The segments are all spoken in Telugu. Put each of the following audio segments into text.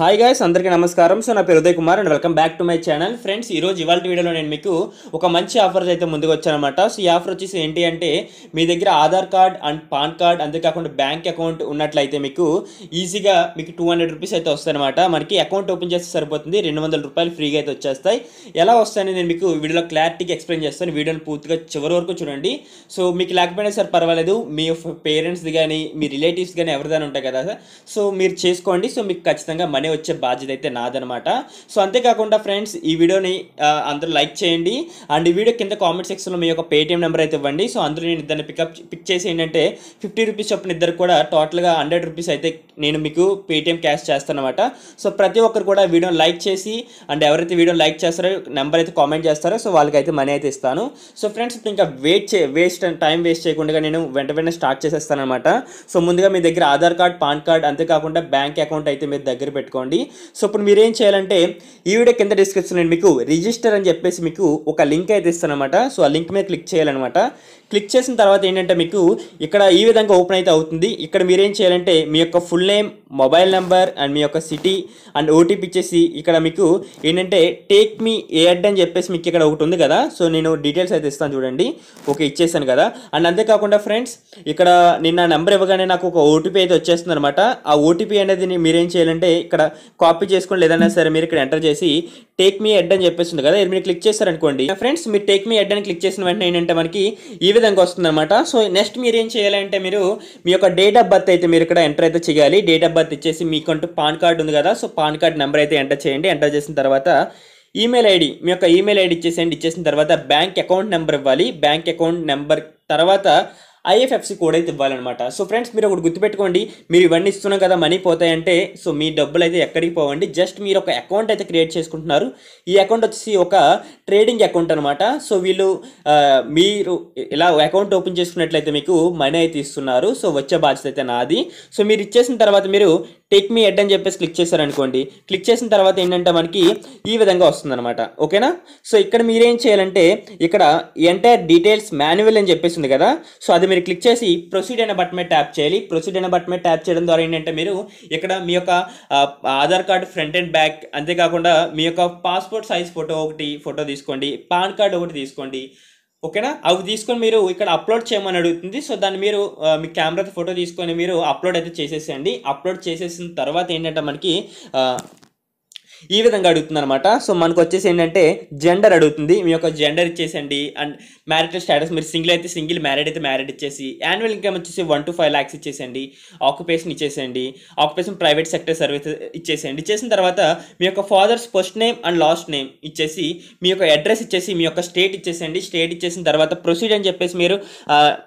హాయ్ గాయస్ అందరికీ నమస్కారం సో నా పేరు Uday Kumar and welcome back to my channel friends ఈ రోజు ఇవాళ వీడియోలో నేను మీకు ఒక మంచి ఆఫర్ అయితే ముందుకు వచ్చానమాట సో ఈ ఆఫర్ వచ్చేసి ఏంటి అంటే మీ దగ్గర Aadhaar card and PAN card అంతేకాకుండా బ్యాంక్ అకౌంట్ ఉన్నట్లయితే మీకు ఈజీగా మీకు టూ హండ్రెడ్ రూపీస్ అయితే వస్తాయన్నమాట మనకి అకౌంట్ ఓపెన్ చేస్తే సరిపోతుంది రెండు వందల రూపాయలు ఫ్రీగా అయితే వచ్చేస్తాయి ఎలా వస్తాయని నేను మీకు వీడియోలో క్లారిటీకి ఎక్స్ప్లెయిన్ చేస్తాను వీడియోని పూర్తిగా చివరి వరకు చూడండి సో మీకు లేకపోయినా సరే పర్వాలేదు మీ పేరెంట్స్ కానీ మీ రిలేటివ్స్ కానీ ఎవరిదైనా ఉంటాయి కదా సో మీరు చేసుకోండి సో మీకు ఖచ్చితంగా మనీ మనీ వచ్చే బాధ్యత అయితే నాదనమాట సో అంతేకాకుండా ఫ్రెండ్స్ ఈ వీడియోని అందరూ లైక్ చేయండి అండ్ ఈ వీడియో కింద కామెంట్ సెక్షన్లో మీ యొక్క పేటీఎం నెంబర్ అయితే ఇవ్వండి సో అందరూ నేను ఇద్దరిని పికప్ పిక్ చేసి ఏంటంటే ఫిఫ్టీ రూపీస్ చొప్పున ఇద్దరు కూడా టోటల్గా హండ్రెడ్ రూపీస్ అయితే నేను మీకు పేటిఎం క్యాష్ చేస్తాను అనమాట సో ప్రతి ఒక్కరు కూడా వీడియోని లైక్ చేసి అండ్ ఎవరైతే వీడియోని లైక్ చేస్తారో నెంబర్ అయితే కామెంట్ చేస్తారో సో వాళ్ళకి అయితే మనీ అయితే ఇస్తాను సో ఫ్రెండ్స్ ఇప్పుడు ఇంకా వెయిట్ చే వేస్ట్ టైం వేస్ట్ చేయకుండా నేను వెంట వెంటనే స్టార్ట్ చేసేస్తాను అనమాట సో ముందుగా మీ దగ్గర ఆధార్ కార్డ్ పాన్ కార్డ్ అంతేకాకుండా బ్యాంక్ అకౌంట్ అయితే మీరు దగ్గర పెట్టుకోండి సో ఇప్పుడు మీరు ఏం చేయాలంటే ఈ వీడియో కింద డిస్క్రిప్షన్ నేను మీకు రిజిస్టర్ అని చెప్పేసి మీకు ఒక లింక్ అయితే ఇస్తానమాట సో ఆ లింక్ మీద క్లిక్ చేయాలన్నమాట క్లిక్ చేసిన తర్వాత ఏంటంటే మీకు ఇక్కడ ఈ విధంగా ఓపెన్ అయితే అవుతుంది ఇక్కడ మీరేం చేయాలంటే మీ యొక్క full Flame mobile number and మీ యొక్క సిటీ అండ్ ఓటీపీ ఇచ్చేసి ఇక్కడ మీకు ఏంటంటే టేక్ మీ ఎయిడ్ అని చెప్పేసి మీకు ఇక్కడ ఒకటి ఉంది కదా సో నేను డీటెయిల్స్ అయితే ఇస్తాను చూడండి ఓకే ఇచ్చేసాను కదా అండ్ అంతేకాకుండా ఫ్రెండ్స్ ఇక్కడ నిన్న నెంబర్ ఇవ్వగానే నాకు ఒక ఓటీపీ అయితే వచ్చేస్తుంది అనమాట ఆ ఓటీపీ అనేది మీరేం చేయాలంటే ఇక్కడ కాపీ చేసుకోండి లేదన్నా సరే మీరు ఇక్కడ ఎంటర్ చేసి టేక్ మీ ఎడ్ అని చెప్పేసి ఉంది కదా మీరు క్లిక్ అనుకోండి ఫ్రెండ్స్ మీరు టేక్ మీ ఎడ్ అని క్లిక్ చేసిన వెంటనే ఏంటంటే మనకి ఈ విధంగా వస్తుంది అనమాట సో నెక్స్ట్ మీరు ఏం చేయాలంటే మీరు మీ యొక్క డేట్ ఆఫ్ బర్త్ అయితే మీరు ఇక్కడ ఎంటర్ అయితే చేయాలి డేట్ ఆఫ్ బర్త్ ఇచ్చేసి మీకంటూ పాన్ కార్డు ఉంది కదా సో పాన్ కార్డ్ నెంబర్ అయితే ఎంటర్ చేయండి ఎంటర్ చేసిన తర్వాత ఈమెయిల్ ఐడి మీ యొక్క ఈమెయిల్ ఐడి ఇచ్చేసేయండి ఇచ్చేసిన తర్వాత బ్యాంక్ అకౌంట్ నెంబర్ ఇవ్వాలి బ్యాంక్ అకౌంట్ నెంబర్ తర్వాత ఐఎఫ్ఎఫ్సి కోడ్ అయితే ఇవ్వాలన్నమాట సో ఫ్రెండ్స్ మీరు ఒకటి గుర్తుపెట్టుకోండి మీరు ఇవన్నీ ఇస్తున్నాం కదా మనీ పోతాయంటే సో మీ డబ్బులు అయితే ఎక్కడికి పోవండి జస్ట్ మీరు ఒక అకౌంట్ అయితే క్రియేట్ చేసుకుంటున్నారు ఈ అకౌంట్ వచ్చేసి ఒక ట్రేడింగ్ అకౌంట్ అనమాట సో వీళ్ళు మీరు ఇలా అకౌంట్ ఓపెన్ చేసుకున్నట్లయితే మీకు మనీ అయితే ఇస్తున్నారు సో వచ్చే బాధ్యత అయితే నాది సో మీరు ఇచ్చేసిన తర్వాత మీరు టేక్ మీ ఎడ్ అని చెప్పేసి క్లిక్ చేశారనుకోండి క్లిక్ చేసిన తర్వాత ఏంటంటే మనకి ఈ విధంగా వస్తుందన్నమాట ఓకేనా సో ఇక్కడ మీరేం చేయాలంటే ఇక్కడ ఎంటైర్ డీటెయిల్స్ మాన్యువల్ అని చెప్పేసి ఉంది కదా సో అది మీరు క్లిక్ చేసి ప్రొసీడ్ అయిన బటన్ మీద ట్యాప్ చేయాలి ప్రొసీడ్ అయిన బటన్ మీద ట్యాప్ చేయడం ద్వారా ఏంటంటే మీరు ఇక్కడ మీ యొక్క Aadhaar card front and back అంతేకాకుండా మీ యొక్క పాస్పోర్ట్ సైజ్ ఫోటో ఒకటి ఫోటో తీసుకోండి పాన్ కార్డ్ ఒకటి తీసుకోండి ఓకేనా అవి తీసుకొని మీరు ఇక్కడ అప్లోడ్ చేయమని అడుగుతుంది సో దాన్ని మీరు మీ కెమెరాతో ఫోటో తీసుకొని మీరు అప్లోడ్ అయితే చేసేసేయండి అప్లోడ్ చేసేసిన తర్వాత ఏంటంటే మనకి ఈ విధంగా అడుగుతుంది అనమాట సో మనకు వచ్చేసి ఏంటంటే జెండర్ అడుగుతుంది మీ యొక్క జెండర్ ఇచ్చేసండి అండ్ మ్యారిటల్ స్టేటస్ మీరు సింగిల్ అయితే సింగిల్ మ్యారీడ్ అయితే మ్యారీడ్ ఇచ్చేసి యాన్యువల్ ఇన్కమ్ వచ్చేసి వన్ టు ఫైవ్ ల్యాక్స్ ఇచ్చేసండి ఆక్యుపేషన్ ఇచ్చేసండి ఆక్యుపేషన్ ప్రైవేట్ సెక్టర్ సర్వీస్ ఇచ్చేసేయండి ఇచ్చేసిన తర్వాత మీ యొక్క father's first name and last name ఇచ్చేసి మీ యొక్క అడ్రస్ ఇచ్చేసి మీ యొక్క స్టేట్ ఇచ్చేసేయండి స్టేట్ ఇచ్చేసిన తర్వాత ప్రొసీడ్ అని చెప్పేసి మీరు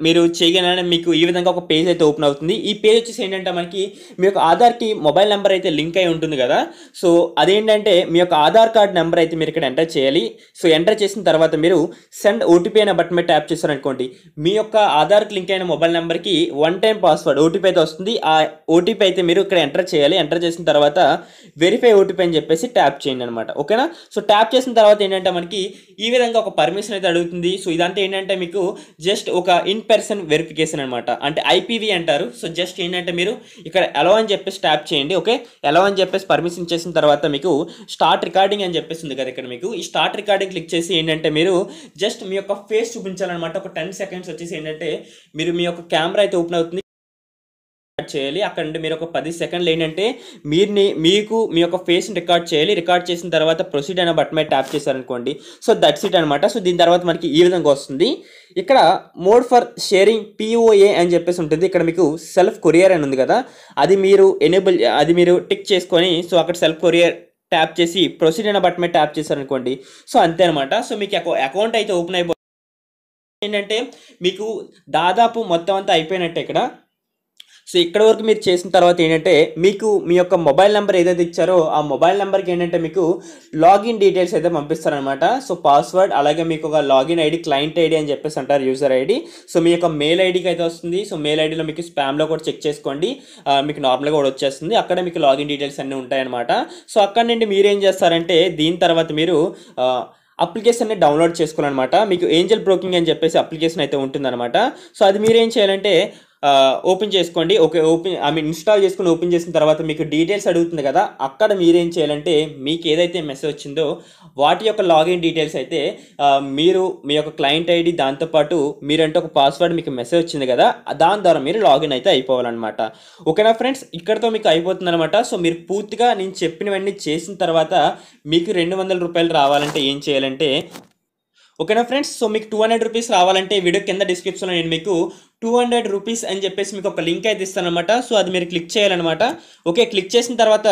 మీరు చేయగలని మీకు ఈ విధంగా ఒక పేజ్ అయితే ఓపెన్ అవుతుంది ఈ పేజ్ వచ్చేసి ఏంటంటే మనకి మీ యొక్క ఆధార్కి మొబైల్ నెంబర్ అయితే లింక్ అయి ఉంటుంది కదా సో అదే ఏంటంటే మీ యొక్క ఆధార్ కార్డ్ నెంబర్ అయితే మీరు ఇక్కడ ఎంటర్ చేయాలి సో ఎంటర్ చేసిన తర్వాత మీరు సెండ్ ఓటీపీ అనే బటన్ మీద ట్యాప్ చేశారనుకోండి మీ యొక్క ఆధార్కి లింక్ అయిన మొబైల్ నెంబర్కి వన్ టైం పాస్వర్డ్ ఓటీపీ అయితే వస్తుంది ఆ ఓటీపీ అయితే మీరు ఇక్కడ ఎంటర్ చేయాలి ఎంటర్ చేసిన తర్వాత వెరిఫై ఓటీపీ అని చెప్పేసి ట్యాప్ చేయండి అనమాట ఓకేనా సో ట్యాప్ చేసిన తర్వాత ఏంటంటే మనకి ఈ విధంగా ఒక పర్మిషన్ అయితే అడుగుతుంది సో ఇదంతా ఏంటంటే మీకు జస్ట్ ఒక ఇన్ పర్సన్ వెరిఫికేషన్ అనమాట అంటే ఐపీవీ అంటారు సో జస్ట్ ఏంటంటే మీరు ఇక్కడ ఎలా అని చెప్పేసి ట్యాప్ చేయండి ఓకే ఎలా అని చెప్పేసి పర్మిషన్ చేసిన తర్వాత మీకు మీకు స్టార్ట్ రికార్డింగ్ అని చెప్పేసింది కదా ఇక్కడ మీకు ఈ స్టార్ట్ రికార్డింగ్ క్లిక్ చేసి ఏంటంటే మీరు జస్ట్ మీ యొక్క ఫేస్ చూపించాలన్నమాట ఒక టెన్ సెకండ్స్ వచ్చేసి ఏంటంటే మీరు మీ యొక్క కెమెరా అయితే ఓపెన్ అవుతుంది చేయాలి అక్కడ నుండి మీరు ఒక పది సెకండ్లు ఏంటంటే మీరుని మీకు మీ యొక్క ఫేస్ని రికార్డ్ చేయాలి రికార్డ్ చేసిన తర్వాత ప్రొసీడ్ అనే బట్ మీద ట్యాప్ చేశారనుకోండి సో దట్స్ ఇట్ అనమాట సో దీని తర్వాత మనకి ఈ విధంగా వస్తుంది ఇక్కడ మోడ్ ఫర్ షేరింగ్ పిఓఏ అని చెప్పేసి ఉంటుంది ఇక్కడ మీకు సెల్ఫ్ కొరియర్ అని ఉంది కదా అది మీరు ఎనేబుల్ అది మీరు టిక్ చేసుకొని సో అక్కడ సెల్ఫ్ కొరియర్ ట్యాప్ చేసి ప్రొసీడ్ అయిన బటన్ మీద ట్యాప్ చేశారనుకోండి సో అంతే అనమాట సో మీకు అకౌంట్ అయితే ఓపెన్ అయిపో ఏంటంటే మీకు దాదాపు మొత్తం అంతా అయిపోయినట్టే ఇక్కడ సో ఇక్కడ వరకు మీరు చేసిన తర్వాత ఏంటంటే మీకు మీ యొక్క మొబైల్ నెంబర్ ఏదైతే ఇచ్చారో ఆ మొబైల్ నెంబర్కి ఏంటంటే మీకు లాగిన్ డీటెయిల్స్ అయితే పంపిస్తారనమాట సో పాస్వర్డ్ అలాగే మీకు ఒక లాగిన్ ఐడి క్లయింట్ ఐడి అని చెప్పేసి అంటారు యూజర్ ఐడి సో మీ యొక్క మెయిల్ ఐడికి అయితే వస్తుంది సో మెయిల్ ఐడిలో మీకు స్పామ్లో కూడా చెక్ చేసుకోండి మీకు నార్మల్గా కూడా వచ్చేస్తుంది అక్కడ మీకు లాగిన్ డీటెయిల్స్ అన్నీ ఉంటాయన్నమాట సో అక్కడ నుండి మీరు ఏం చేస్తారంటే దీని తర్వాత మీరు అప్లికేషన్ని డౌన్లోడ్ చేసుకోవాలన్నమాట మీకు ఏంజల్ బ్రోకింగ్ అని చెప్పేసి అప్లికేషన్ అయితే ఉంటుందన్నమాట సో అది మీరు ఏం చేయాలంటే ఓపెన్ చేసుకోండి okay open I mean install చేసుకుని ఓపెన్ చేసిన తర్వాత మీకు డీటెయిల్స్ అడుగుతుంది కదా అక్కడ మీరేం చేయాలంటే మీకు ఏదైతే మెసేజ్ వచ్చిందో వాటి యొక్క లాగిన్ డీటెయిల్స్ అయితే మీరు మీ యొక్క క్లయింట్ ఐడి దాంతోపాటు మీరంటే ఒక పాస్వర్డ్ మీకు మెసేజ్ వచ్చింది కదా దాని ద్వారా మీరు లాగిన్ అయితే అయిపోవాలన్నమాట ఓకేనా ఫ్రెండ్స్ ఇక్కడతో మీకు అయిపోతుంది అనమాట సో మీరు పూర్తిగా నేను చెప్పినవన్నీ చేసిన తర్వాత మీకు రెండు వందల రూపాయలు రావాలంటే ఏం చేయాలంటే ఓకేనా ఫ్రెండ్స్ సో మీకు టూ హండ్రెడ్ రూపీస్ రావాలంటే వీడియో కింద డిస్క్రిప్షన్లో నేను మీకు టూ హండ్రెడ్ రూపీస్ అని చెప్పేసి మీకు ఒక లింక్ అయితే ఇస్తానమాట సో అది మీరు క్లిక్ చేయాలన్నమాట ఓకే క్లిక్ చేసిన తర్వాత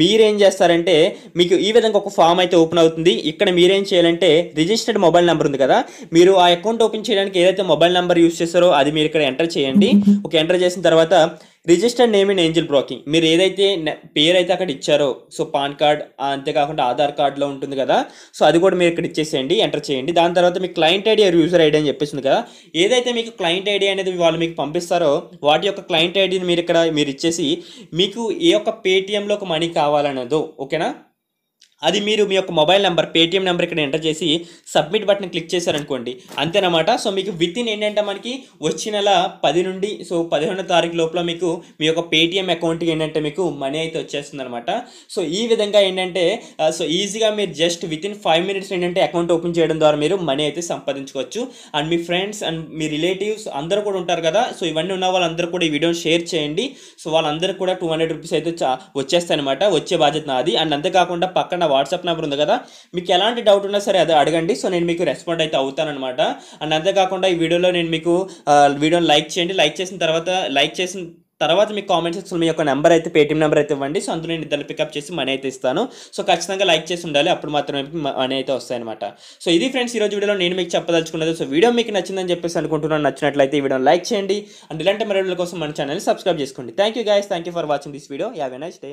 మీరేం చేస్తారంటే మీకు ఈ విధంగా ఒక ఫామ్ అయితే ఓపెన్ అవుతుంది ఇక్కడ మీరేం చేయాలంటే రిజిస్టర్డ్ మొబైల్ నెంబర్ ఉంది కదా మీరు ఆ అకౌంట్ ఓపెన్ చేయడానికి ఏదైతే మొబైల్ నెంబర్ యూస్ చేస్తారో అది మీరు ఇక్కడ ఎంటర్ చేయండి ఓకే ఎంటర్ చేసిన తర్వాత registered name in Angel Broking మీరు ఏదైతే పేరు అయితే అక్కడ ఇచ్చారో సో పాన్ కార్డ్ అంతేకాకుండా ఆధార్ కార్డ్లో ఉంటుంది కదా సో అది కూడా మీరు ఇక్కడ ఇచ్చేసేయండి ఎంటర్ చేయండి దాని తర్వాత మీకు క్లయింట్ ఐడి యూజర్ ఐడి అని చెప్పేసింది కదా ఏదైతే మీకు క్లయింట్ ఐడి అనేది వాళ్ళు మీకు పంపిస్తారో వాటి యొక్క క్లయింట్ ఐడిని మీరు ఇక్కడ మీరు ఇచ్చేసి మీకు ఏ యొక్క పేటిఎంలో ఒక మనీ కావాలనేదో ఓకేనా అది మీరు మీ యొక్క మొబైల్ నెంబర్ పేటీఎం నెంబర్ ఇక్కడ ఎంటర్ చేసి సబ్మిట్ బటన్ క్లిక్ చేశారనుకోండి అంతేనమాట సో మీకు విత్ ఇన్ ఏంటంటే మనకి వచ్చే నెల పది నుండి సో పదిహేను తారీఖు లోపల మీకు మీ యొక్క పేటీఎం అకౌంట్కి ఏంటంటే మీకు మనీ అయితే వచ్చేస్తుంది అనమాట సో ఈ విధంగా ఏంటంటే సో ఈజీగా మీరు just within five minutes ఏంటంటే అకౌంట్ ఓపెన్ చేయడం ద్వారా మీరు మనీ అయితే సంపాదించుకోవచ్చు అండ్ మీ ఫ్రెండ్స్ అండ్ మీ రిలేటివ్స్ అందరూ కూడా ఉంటారు కదా సో ఇవన్నీ ఉన్న వాళ్ళందరూ కూడా ఈ వీడియోని షేర్ చేయండి సో వాళ్ళందరూ కూడా టూ హండ్రెడ్ రూపీస్ అయితే అనమాట వచ్చే బాధ్యత నాది అండ్ అంతేకాకుండా పక్కన వాట్సాప్ నెంబర్ ఉంది కదా మీకు ఎలాంటి డౌట్ ఉన్నా సరే అది అడగండి సో నేను మీకు రెస్పాండ్ అయితే అవుతానమాట అండ్ అంతేకాకుండా ఈ వీడియోలో నేను మీకు వీడియోని లైక్ చేయండి లైక్ చేసిన తర్వాత లైక్ చేసిన తర్వాత మీకు కామెంట్స్ సెక్షన్లో మీ యొక్క నెంబర్ అయితే పేటీఎం నెంబర్ అయితే ఇవ్వండి సో అందులో నేను ఇద్దరు పికప్ చేసి మనీ అయితే ఇస్తాను సో ఖచ్చితంగా లైక్ చేసి ఉండాలి అప్పుడు మాత్రమే మనీ అయితే వస్తాయన్నమాట సో ఇది ఫ్రెండ్స్ ఈరోజు వీడియోలో నేను మీకు చెప్పదలుచుకున్నది సో వీడియో మీకు నచ్చిందని చెప్పేసి అనుకుంటున్నాను నచ్చినట్లయితే ఈ వీడియోని లైక్ చేయండి అండ్ ఇలాంటి మరియు కోసం మన ఛానల్ని సబ్స్క్రైబ్ చేసుకోండి thank you guys thank you for watching this video have a nice day